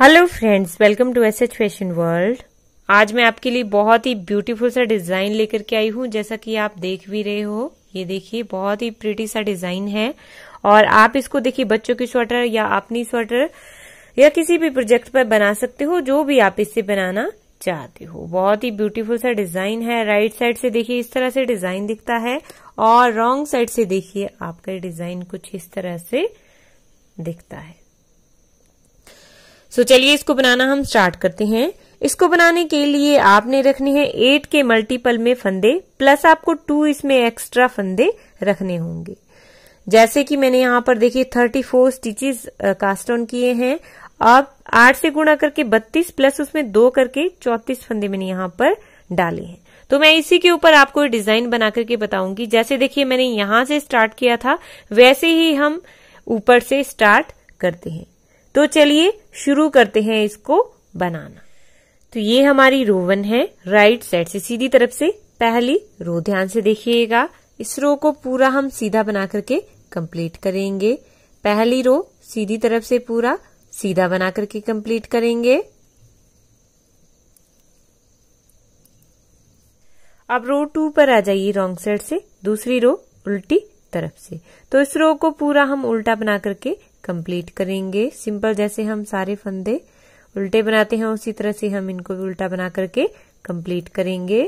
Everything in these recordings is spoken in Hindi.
hello friends welcome to S H fashion world आज मैं आपके लिए बहुत ही ब्यूटीफुल सा डिजाइन लेकर के आई हूँ जैसा कि आप देख भी रहे हो ये देखिए बहुत ही प्रिटी सा डिजाइन है और आप इसको देखिए बच्चों की स्वेटर या अपनी स्वेटर या किसी भी प्रोजेक्ट पर बना सकते हो जो भी आप इससे बनाना चाहते हो बहुत ही ब्यूटीफुल सा डिजाइन है राइट साइड से देखिए इस तरह से डिजाइन दिखता है और रॉन्ग साइड से देखिए आपका डिजाइन कुछ इस तरह से दिखता है सो so, चलिए इसको बनाना हम स्टार्ट करते हैं इसको बनाने के लिए आपने रखने हैं एट के मल्टीपल में फंदे प्लस आपको टू इसमें एक्स्ट्रा फंदे रखने होंगे जैसे कि मैंने यहाँ पर देखिए thirty four stitches cast on किए हैं अब आठ से गुणा करके बत्तीस प्लस उसमें दो करके चौतीस फंदे मैंने यहाँ पर डाले हैं तो मैं इसी के ऊपर आपको डिजाइन बना करके बताऊंगी जैसे देखिए मैंने यहां से स्टार्ट किया था वैसे ही हम ऊपर से स्टार्ट करते हैं तो चलिए शुरू करते हैं इसको बनाना तो ये हमारी रो वन है राइट साइड से सीधी तरफ से पहली रो ध्यान से देखिएगा इस रो को पूरा हम सीधा बना करके कंप्लीट करेंगे पहली रो सीधी तरफ से पूरा सीधा बना करके कंप्लीट करेंगे अब रो टू पर आ जाइए रॉन्ग साइड से दूसरी रो उल्टी तरफ से तो इस रो को पूरा हम उल्टा बना करके कंप्लीट करेंगे सिंपल जैसे हम सारे फंदे उल्टे बनाते हैं उसी तरह से हम इनको भी उल्टा बना करके कंप्लीट करेंगे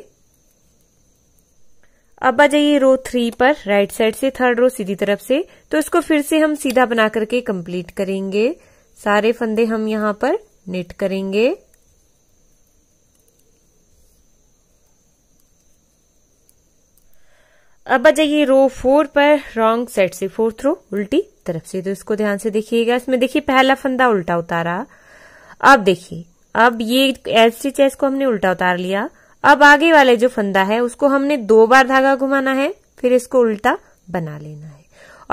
अब आ जाइए रो थ्री पर राइट साइड से थर्ड रो सीधी तरफ से तो इसको फिर से हम सीधा बना करके कंप्लीट करेंगे सारे फंदे हम यहां पर नेट करेंगे अब आ जाइए रो फोर पर रॉन्ग साइड से फोर्थ रो उल्टी तरफ से तो इसको ध्यान से देखिएगा इसमें देखिए पहला फंदा उल्टा उतारा अब देखिए अब ये एच स्टिच है इसको हमने उल्टा उतार लिया अब आगे वाले जो फंदा है उसको हमने दो बार धागा घुमाना है फिर इसको उल्टा बना लेना है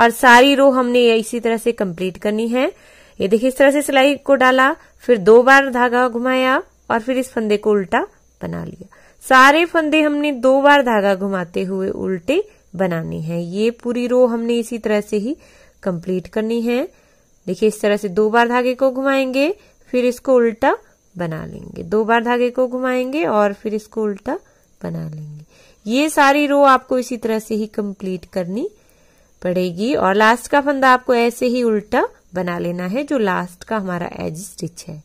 और सारी रो हमने इसी तरह से कंप्लीट करनी है ये देखिए इस तरह से सिलाई को डाला फिर दो बार धागा घुमाया और फिर इस फंदे को उल्टा बना लिया सारे फंदे हमने दो बार धागा घुमाते हुए उल्टे बनाने हैं ये पूरी रो हमने इसी तरह से ही कंप्लीट करनी है देखिए इस तरह से दो बार धागे को घुमाएंगे फिर इसको उल्टा बना लेंगे दो बार धागे को घुमाएंगे और फिर इसको उल्टा बना लेंगे ये सारी रो आपको इसी तरह से ही कंप्लीट करनी पड़ेगी और लास्ट का फंदा आपको ऐसे ही उल्टा बना लेना है जो लास्ट का हमारा एज स्टिच है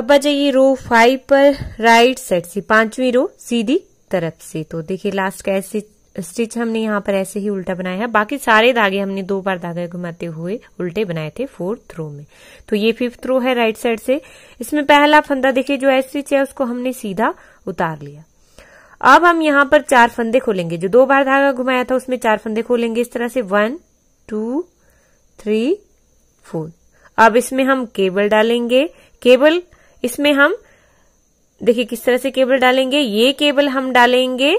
अब आ जाइए रो फाइव पर राइट साइड से पांचवी रो सीधी तरफ से तो देखिए लास्ट का ऐसे स्टिच हमने यहाँ पर ऐसे ही उल्टा बनाया है बाकी सारे धागे हमने दो बार धागे घुमाते हुए उल्टे बनाए थे फोर्थ रो में तो ये फिफ्थ रो है राइट साइड से इसमें पहला फंदा देखिए जो स्टिच है उसको हमने सीधा उतार लिया अब हम यहाँ पर चार फंदे खोलेंगे जो दो बार धागा घुमाया था उसमें चार फंदे खोलेंगे इस तरह से वन टू थ्री फोर अब इसमें हम केबल डालेंगे केबल इसमें हम देखिए किस तरह से केबल डालेंगे ये केबल हम डालेंगे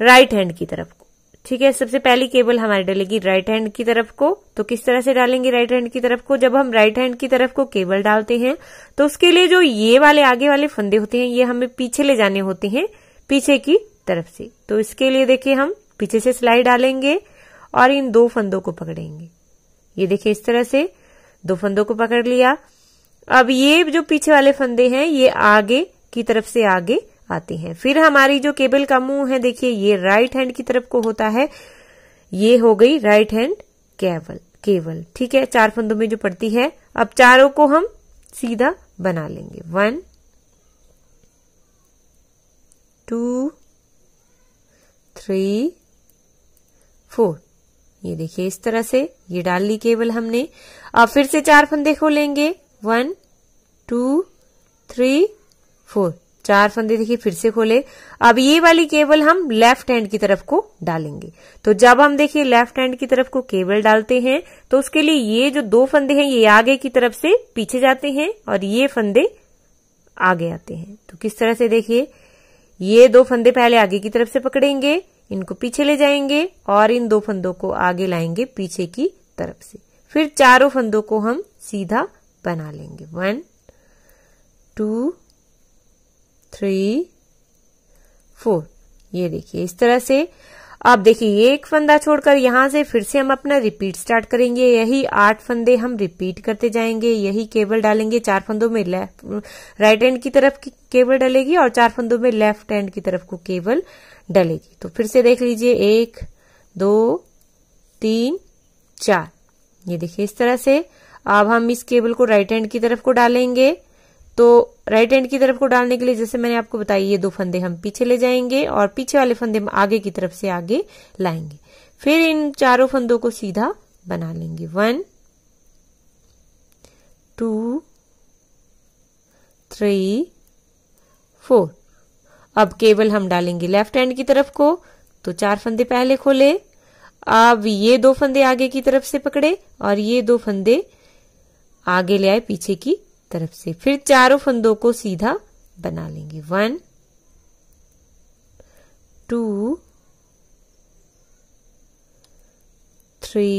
राइट हैंड की तरफ को ठीक है सबसे पहली केबल हमारी डलेगी राइट हैंड की तरफ को तो किस तरह से डालेंगे राइट हैंड की तरफ को जब हम राइट हैंड की तरफ को केबल डालते हैं तो उसके लिए जो ये वाले आगे वाले फंदे होते हैं ये हमें पीछे ले जाने होते हैं पीछे की तरफ से तो इसके लिए देखिए हम पीछे से सिलाई डालेंगे और इन दो फंदों को पकड़ेंगे ये देखिए इस तरह से दो फंदों को पकड़ लिया अब ये जो पीछे वाले फंदे हैं ये आगे की तरफ से आगे आती हैं फिर हमारी जो केबल का मुंह है देखिए ये राइट हैंड की तरफ को होता है ये हो गई राइट हैंड केवल केवल ठीक है चार फंदों में जो पड़ती है अब चारों को हम सीधा बना लेंगे वन टू थ्री फोर ये देखिए इस तरह से ये डाल ली केवल हमने अब फिर से चार फंदे खोलेंगे वन टू थ्री फोर चार फंदे देखिए फिर से खोले अब ये वाली केबल हम लेफ्ट हैंड की तरफ को डालेंगे तो जब हम देखिए लेफ्ट हैंड की तरफ को केबल डालते हैं तो उसके लिए ये जो दो फंदे हैं ये आगे की तरफ से पीछे जाते हैं और ये फंदे आगे आते हैं तो किस तरह से देखिए ये दो फंदे पहले आगे की तरफ से पकड़ेंगे इनको पीछे ले जाएंगे और इन दो फंदों को आगे लाएंगे पीछे की तरफ से फिर चारों फंदों को हम सीधा बना लेंगे वन टू थ्री फोर ये देखिए इस तरह से आप देखिए ये एक फंदा छोड़कर यहां से फिर से हम अपना रिपीट स्टार्ट करेंगे यही आठ फंदे हम रिपीट करते जाएंगे यही केबल डालेंगे चार फंदों में लेफ्ट राइट हैंड की तरफ की केबल डलेगी और चार फंदों में लेफ्ट हैंड की तरफ को केबल डलेगी तो फिर से देख लीजिए एक दो तीन चार ये देखिए इस तरह से अब हम इस केबल को राइट हैंड की तरफ को डालेंगे तो राइट हैंड की तरफ को डालने के लिए जैसे मैंने आपको बताया ये दो फंदे हम पीछे ले जाएंगे और पीछे वाले फंदे हम आगे की तरफ से आगे लाएंगे फिर इन चारों फंदों को सीधा बना लेंगे वन टू थ्री फोर अब केवल हम डालेंगे लेफ्ट हैंड की तरफ को तो चार फंदे पहले खोले अब ये दो फंदे आगे की तरफ से पकड़े और ये दो फंदे आगे ले आए पीछे की तरफ से फिर चारों फंदों को सीधा बना लेंगे वन टू थ्री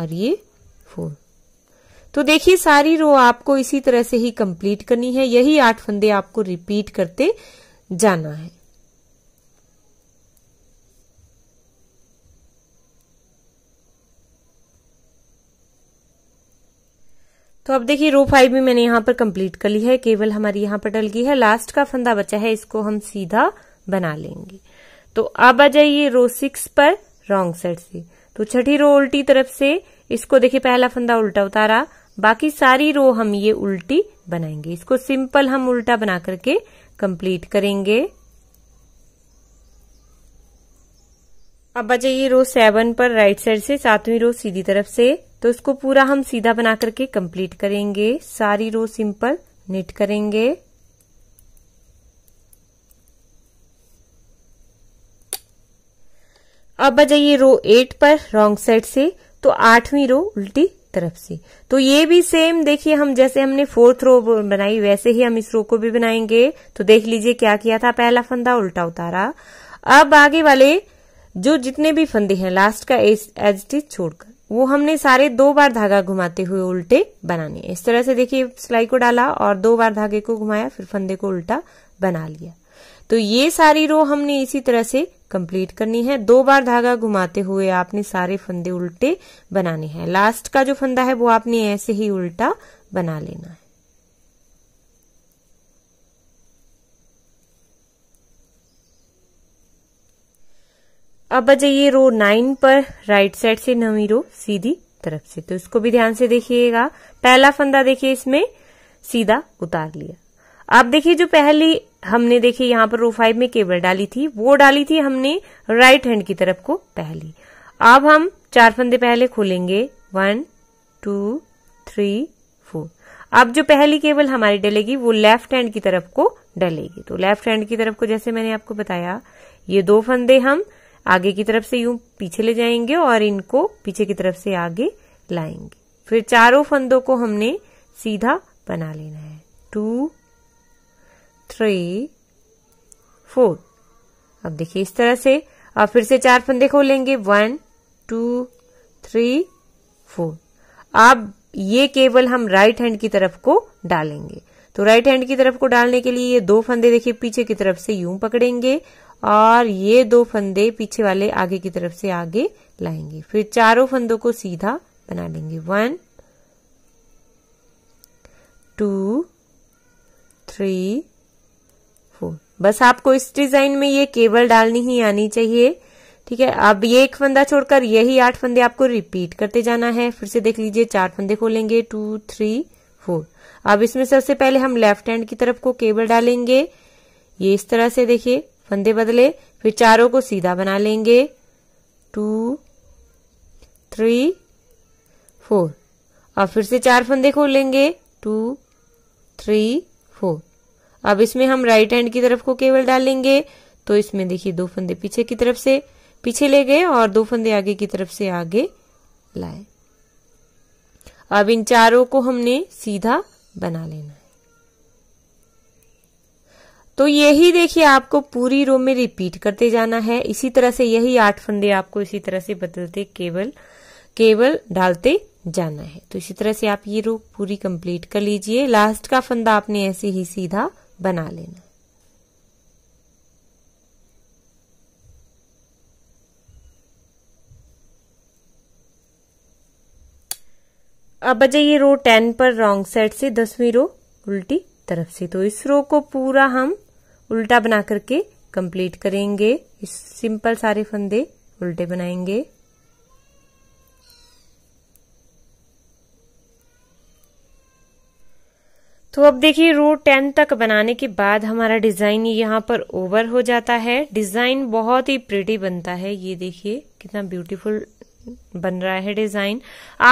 और ये फोर तो देखिए सारी रो आपको इसी तरह से ही कंप्लीट करनी है यही आठ फंदे आपको रिपीट करते जाना है तो अब देखिए रो फाइव भी मैंने यहाँ पर कंप्लीट कर ली है केवल हमारी यहाँ पर डल गई है लास्ट का फंदा बचा है इसको हम सीधा बना लेंगे तो अब आ जाइए रो सिक्स पर रॉन्ग साइड से तो छठी रो उल्टी तरफ से इसको देखिए पहला फंदा उल्टा उतारा बाकी सारी रो हम ये उल्टी बनाएंगे इसको सिंपल हम उल्टा बना करके कंप्लीट करेंगे अब आ जाइए रो सेवन पर राइट साइड से सातवीं रो सीधी तरफ से तो इसको पूरा हम सीधा बना करके कंप्लीट करेंगे सारी रो सिंपल निट करेंगे अब आ जाइए रो एट पर रॉन्ग साइड से तो आठवीं रो उल्टी तरफ से तो ये भी सेम देखिए हम जैसे हमने फोर्थ रो बनाई वैसे ही हम इस रो को भी बनाएंगे तो देख लीजिए क्या किया था पहला फंदा उल्टा उतारा अब आगे वाले जो जितने भी फंदे हैं लास्ट का एज इट छोड़कर वो हमने सारे दो बार धागा घुमाते हुए उल्टे बनाने इस तरह से देखिए सिलाई को डाला और दो बार धागे को घुमाया फिर फंदे को उल्टा बना लिया तो ये सारी रो हमने इसी तरह से कंप्लीट करनी है दो बार धागा घुमाते हुए आपने सारे फंदे उल्टे बनाने हैं लास्ट का जो फंदा है वो आपने ऐसे ही उल्टा बना लेना है अब आ जाइए रो नाइन पर राइट साइड से नवी रो सीधी तरफ से तो इसको भी ध्यान से देखिएगा पहला फंदा देखिए इसमें सीधा उतार लिया अब देखिए जो पहली हमने देखिए यहां पर रो फाइव में केबल डाली थी वो डाली थी हमने राइट हैंड की तरफ को पहली अब हम चार फंदे पहले खोलेंगे वन टू थ्री फोर अब जो पहली केबल हमारी डलेगी वो लेफ्ट हैंड की तरफ को डलेगी तो लेफ्ट हैंड की तरफ को जैसे मैंने आपको बताया ये दो फंदे हम आगे की तरफ से यूं पीछे ले जाएंगे और इनको पीछे की तरफ से आगे लाएंगे फिर चारों फंदों को हमने सीधा बना लेना है टू थ्री फोर अब देखिए इस तरह से अब फिर से चार फंदे खोलेंगे वन टू थ्री फोर अब ये केवल हम राइट हैंड की तरफ को डालेंगे तो राइट हैंड की तरफ को डालने के लिए ये दो फंदे देखिए पीछे की तरफ से यूं पकड़ेंगे और ये दो फंदे पीछे वाले आगे की तरफ से आगे लाएंगे फिर चारों फंदों को सीधा बना लेंगे वन टू थ्री फोर बस आपको इस डिजाइन में ये केबल डालनी ही आनी चाहिए ठीक है अब ये एक फंदा छोड़कर यही आठ फंदे आपको रिपीट करते जाना है फिर से देख लीजिए चार फंदे खोलेंगे टू थ्री फोर अब इसमें सबसे पहले हम लेफ्ट हैंड की तरफ को केबल डालेंगे ये इस तरह से देखिए फंदे बदले फिर चारों को सीधा बना लेंगे टू थ्री फोर अब फिर से चार फंदे खोल लेंगे टू थ्री फोर अब इसमें हम राइट हैंड की तरफ को केवल डालेंगे तो इसमें देखिए दो फंदे पीछे की तरफ से पीछे ले गए और दो फंदे आगे की तरफ से आगे लाए अब इन चारों को हमने सीधा बना लेना है तो यही देखिए आपको पूरी रो में रिपीट करते जाना है इसी तरह से यही आठ फंदे आपको इसी तरह से बदलते केवल केवल डालते जाना है तो इसी तरह से आप ये रो पूरी कंप्लीट कर लीजिए लास्ट का फंदा आपने ऐसे ही सीधा बना लेना अब अजय ये रो टेन पर रॉन्ग साइड से दसवीं रो उल्टी तरफ से तो इस रो को पूरा हम उल्टा बना करके कंप्लीट करेंगे इस सिंपल सारे फंदे उल्टे बनाएंगे तो अब देखिए रो टेन तक बनाने के बाद हमारा डिजाइन यहाँ पर ओवर हो जाता है डिजाइन बहुत ही प्रिटी बनता है ये देखिए कितना ब्यूटीफुल बन रहा है डिजाइन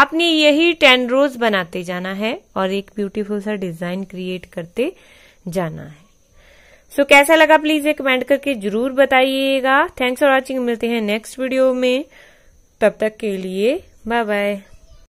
आपने यही टेन रोज बनाते जाना है और एक ब्यूटीफुल सा डिजाइन क्रिएट करते जाना है सो so, कैसा लगा प्लीज ये कमेंट करके जरूर बताइएगा थैंक्स फॉर वॉचिंग मिलते हैं नेक्स्ट वीडियो में तब तक के लिए बाय बाय